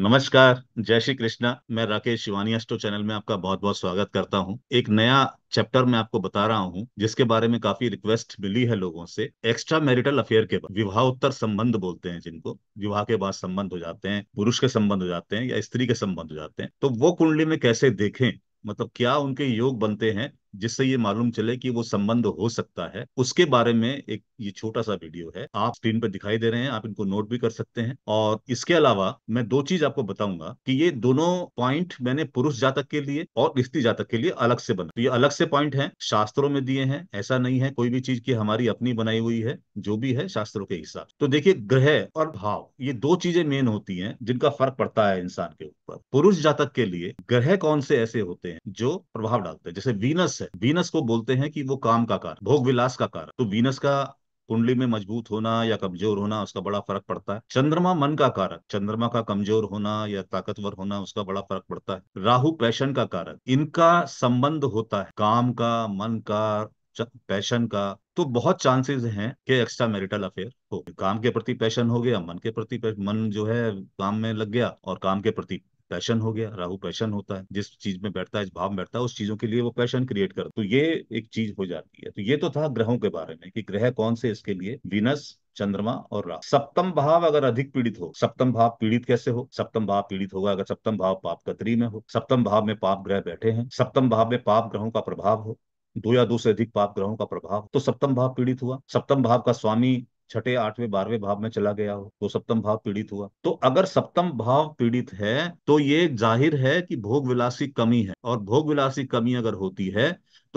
नमस्कार जय श्री कृष्णा मैं राकेश शिवानी अस्टो चैनल में आपका बहुत बहुत स्वागत करता हूं एक नया चैप्टर मैं आपको बता रहा हूं जिसके बारे में काफी रिक्वेस्ट मिली है लोगों से एक्स्ट्रा मैरिटल अफेयर के बाद उत्तर संबंध बोलते हैं जिनको विवाह के बाद संबंध हो जाते हैं पुरुष के संबंध हो जाते हैं या स्त्री के संबंध हो जाते हैं तो वो कुंडली में कैसे देखें मतलब क्या उनके योग बनते हैं जिससे ये मालूम चले कि वो संबंध हो सकता है उसके बारे में एक ये छोटा सा वीडियो है आप स्क्रीन पर दिखाई दे रहे हैं आप इनको नोट भी कर सकते हैं और इसके अलावा मैं दो चीज आपको बताऊंगा कि ये दोनों पॉइंट मैंने पुरुष जातक के लिए और स्त्री जातक के लिए अलग से बना तो ये अलग से पॉइंट है शास्त्रों में दिए हैं ऐसा नहीं है कोई भी चीज की हमारी अपनी बनाई हुई है जो भी है शास्त्रों के हिसाब तो देखिये ग्रह और भाव ये दो चीजें मेन होती है जिनका फर्क पड़ता है इंसान के ऊपर पुरुष जातक के लिए ग्रह कौन से ऐसे होते हैं जो प्रभाव डालते हैं जैसे वीनस है वीनस को बोलते हैं कि वो काम का कार भोग विलास का कार तो वीनस का कुंडली में मजबूत होना या कमजोर होना उसका बड़ा फर्क पड़ता है चंद्रमा मन का कारक चंद्रमा का कमजोर होना या ताकतवर होना उसका बड़ा फर्क पड़ता है राहु पैशन का कारक इनका संबंध होता है काम का मन का पैशन का तो बहुत चांसेस हैं कि एक्स्ट्रा मैरिटल अफेयर हो काम के प्रति पैशन हो गया मन के प्रति मन जो है काम में लग गया और काम के प्रति पैशन हो गया राहु पैशन होता है जिस चीज में बैठता है भाव में बैठता है उस चीजों के लिए वो पैशन क्रिएट करता तो ये एक चीज हो जाती है तो ये तो था ग्रहों के बारे में कि ग्रह कौन से इसके लिए विनस चंद्रमा और राहु सप्तम भाव अगर अधिक पीड़ित हो सप्तम भाव पीड़ित कैसे हो सप्तम भाव पीड़ित होगा अगर सप्तम भाव पाप कतरी में हो सप्तम भाव में पाप ग्रह बैठे हैं सप्तम भाव में पाप ग्रहों का प्रभाव हो दो या दो से अधिक पाप ग्रहों का प्रभाव तो सप्तम भाव पीड़ित हुआ सप्तम भाव का स्वामी छठे आठवें बारहवें भाव में चला गया हो तो सप्तम भाव पीड़ित हुआ तो अगर सप्तम भाव पीड़ित है तो ये जाहिर है कि भोग विलासी कमी है और भोग विलासी कमी अगर होती है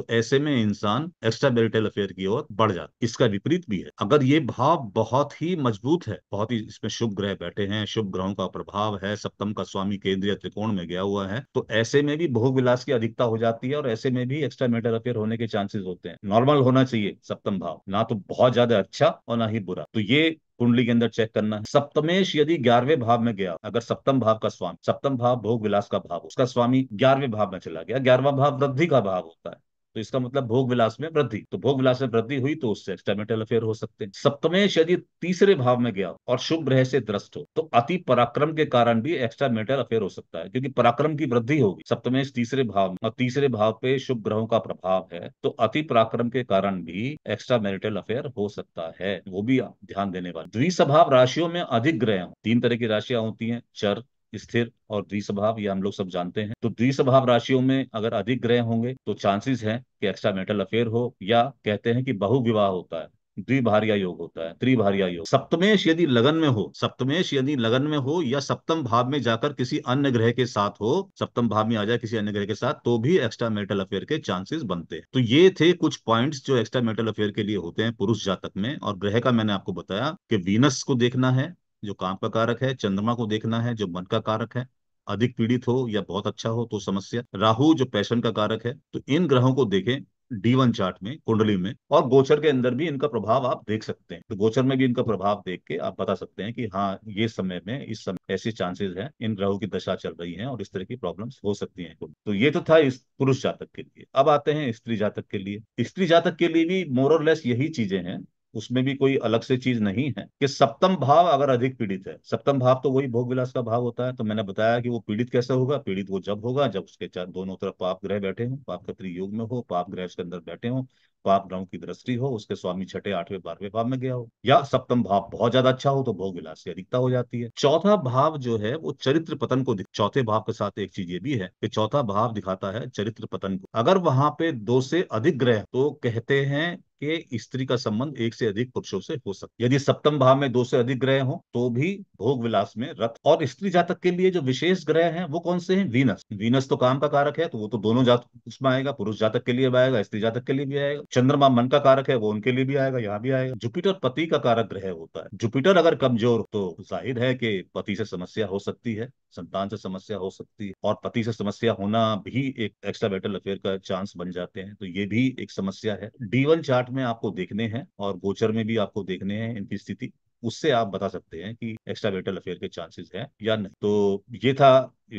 तो ऐसे में इंसान एक्स्ट्रा मैरिटल अफेयर की ओर बढ़ जाता इसका विपरीत भी है अगर ये भाव बहुत ही मजबूत है बहुत ही इसमें शुभ ग्रह बैठे हैं शुभ ग्रहों का प्रभाव है सप्तम का स्वामी केंद्रीय त्रिकोण में गया हुआ है तो ऐसे में भी भोग विलास की अधिकता हो जाती है और ऐसे में भी एक्स्ट्रा मैरिटल अफेयर होने के चांसेस होते हैं नॉर्मल होना चाहिए सप्तम भाव ना तो बहुत ज्यादा अच्छा और ना ही बुरा तो ये कुंडली के अंदर चेक करना है सप्तमेश यदि ग्यारहवें भाव में गया अगर सप्तम भाव का स्वामी सप्तम भाव भोग विलास का भाव उसका स्वामी ग्यारहवें भाव में चला गया ग्यारहवा भाव वृद्धि का भाव होता है तो इसका मतलब भोग विलास में वृद्धि तो भोग विलास में वृद्धि हुई तो उससे एक्सटर्मेटल अफेयर हो सकते हैं सप्तमेश यदि तीसरे भाव में गया और शुभ ग्रह से द्रष्ट हो तो अति पराक्रम के कारण भी एक्सटर्मेटल अफेयर हो सकता है क्योंकि पराक्रम की वृद्धि होगी सप्तमेश तीसरे भाव में और तीसरे भाव पे शुभ ग्रहों का प्रभाव है तो अति पराक्रम के कारण भी एक्स्ट्रा मैरिटल अफेयर हो सकता है वो भी ध्यान देने वाले द्विस्वभाव राशियों में अधिक ग्रह तीन तरह की राशियां होती हैं चर स्थिर और द्विस्वभाव ये हम लोग सब जानते हैं तो द्विस्वभाव राशियों में अगर अधिक ग्रह होंगे तो चांसेस हैं कि एक्स्ट्रा मेटल अफेयर हो या कहते हैं कि बहुविवाह होता है द्विभार्या योग होता है त्रिभार्या योग सप्तमेश यदि लगन में हो सप्तमेश यदि लगन में हो या सप्तम भाव में जाकर किसी अन्य ग्रह के साथ हो सप्तम भाव में आ जाए किसी अन्य ग्रह के साथ तो भी एक्स्ट्रा मेटल अफेयर के चांसेस बनते हैं तो ये थे कुछ पॉइंट्स जो एक्स्ट्रा मेटल अफेयर के लिए होते हैं पुरुष जातक में और ग्रह का मैंने आपको बताया कि वीनस को देखना है जो काम का कारक है चंद्रमा को देखना है जो मन का कारक है अधिक पीड़ित हो या बहुत अच्छा हो तो समस्या राहु जो पैशन का कारक है तो इन ग्रहों को देखें डी वन चार्ट में कुंडली में और गोचर के अंदर भी इनका प्रभाव आप देख सकते हैं तो गोचर में भी इनका प्रभाव देख के आप बता सकते हैं कि हाँ ये समय में इस समय ऐसे चांसेस हैं इन ग्रहों की दशा चल रही है और इस तरह की प्रॉब्लम्स हो सकती हैं तो ये तो था इस पुरुष जातक के लिए अब आते हैं स्त्री जातक के लिए स्त्री जातक के लिए भी मोर और लेस यही चीजें हैं उसमें भी कोई अलग से चीज नहीं है कि सप्तम भाव अगर अधिक पीड़ित है सप्तम भाव तो वही भोग विलास का भाव होता है तो मैंने बताया कि वो पीड़ित कैसे होगा पीड़ित वो जब होगा जब उसके दोनों तरफ पाप ग्रह बैठे हों पाप का त्रियोग में हो पाप ग्रह उसके अंदर बैठे हों पाप ग्रहों की दृष्टि हो उसके स्वामी छठे आठवें बारहवें भाव में गया हो या सप्तम भाव बहुत ज्यादा अच्छा हो तो भोग विलास की अधिकता हो जाती है चौथा भाव जो है वो चरित्र पतन को चौथे भाव के साथ एक चीज ये भी है कि चौथा भाव दिखाता है चरित्र पतन को अगर वहां पे दो से अधिक ग्रह तो कहते हैं कि स्त्री का संबंध एक से अधिक पुरुषों से हो सकता है यदि सप्तम भाव में दो से अधिक ग्रह हो तो भी भोग विलास में रथ और स्त्री जातक के लिए जो विशेष ग्रह हैं वो कौन से हैं वीनस वीनस तो काम का कारक है तो वो तो दोनों जात उसमें आएगा पुरुष जातक के लिए भी आएगा स्त्री जातक के लिए भी आएगा चंद्रमा मन का कारक है वो उनके लिए भी आएगा यहाँ भी आएगा जुपिटर पति का कारक ग्रह होता है जुपिटर अगर कमजोर तो जाहिर है कि पति से समस्या हो सकती है संतान से समस्या हो सकती है और पति से समस्या होना भी एक एक्स्ट्रा बेटल अफेयर का चांस बन जाते हैं तो ये भी एक समस्या है डी वन चार्ट में आपको देखने हैं और गोचर में भी आपको देखने हैं इनकी स्थिति उससे आप बता सकते हैं कि एक्स्ट्रा बेटल अफेयर के चांसेस हैं या नहीं तो ये था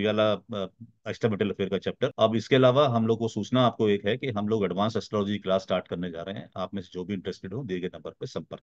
वाला एक्स्ट्रामेटल अफेयर का चैप्टर अब इसके अलावा हम लोग को सूचना आपको एक है कि हम लोग एडवांस एस्ट्रोलॉजी क्लास स्टार्ट करने जा रहे हैं आप में से जो भी इंटरेस्टेड हो दिए गए नंबर पर संपर्क